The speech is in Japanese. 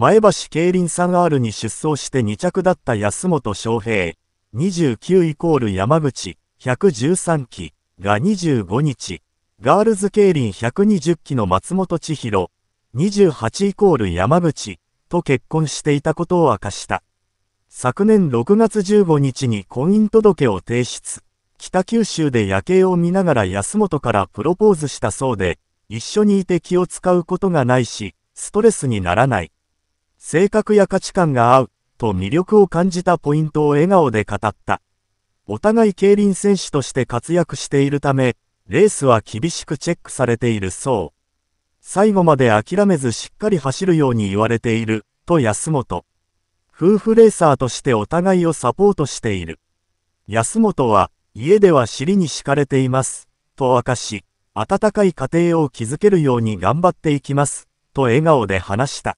前橋競輪 3R に出走して2着だった安本翔平、29イコール山口、113期が25日、ガールズ競輪120期の松本千尋、28イコール山口、と結婚していたことを明かした。昨年6月15日に婚姻届を提出。北九州で夜景を見ながら安本からプロポーズしたそうで、一緒にいて気を使うことがないし、ストレスにならない。性格や価値観が合う、と魅力を感じたポイントを笑顔で語った。お互い競輪選手として活躍しているため、レースは厳しくチェックされているそう。最後まで諦めずしっかり走るように言われている、と安本。夫婦レーサーとしてお互いをサポートしている。安本は、家では尻に敷かれています、と明かし、温かい家庭を築けるように頑張っていきます、と笑顔で話した。